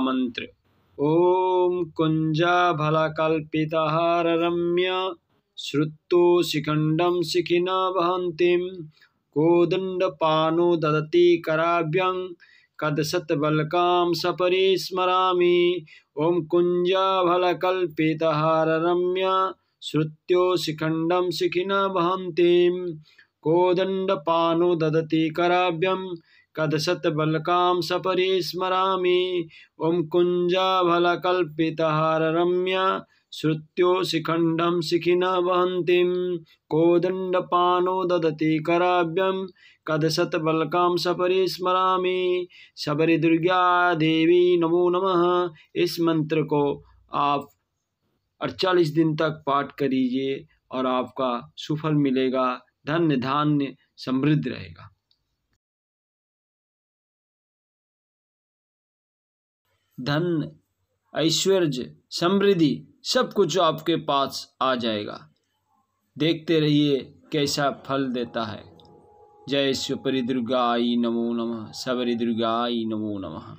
मंत्र ॐ रम्य श्रुतो शिखंडम शिखिना वहन्तीं कोदण्डपानो ददति कराभ्यं कदशतबलकां सपरि स्मरामि ॐ कुञ्जाफलकल्पितहाररम्य श्रुत्यो शिखंडम शिखिना वहन्तीं कोदण्डपानो ददति कराभ्यं कदशतबलकां सपरि स्मरामि ॐ कुञ्जाभलकल्पितहाररम्य श्रुत्यो शिखण्डं शिखिन ददती कोदण्डपानो कद सत कदशतबलकां सपरी स्मरा शबरी दुर्गा देवी नमो नमः इस मंत्र को आप अड़चालीस दिन तक पाठ करिए और आपका सुफल मिलेगा धन्य धान्य समृद्ध रहेगा धन ऐश्वर्य समृद्धि सब कुछ आपके पास आ जाएगा देखते रहिए कैसा फल देता है जय स्वपरि दुर्गा नमो नमः सबरी दुर्गा नमो नमः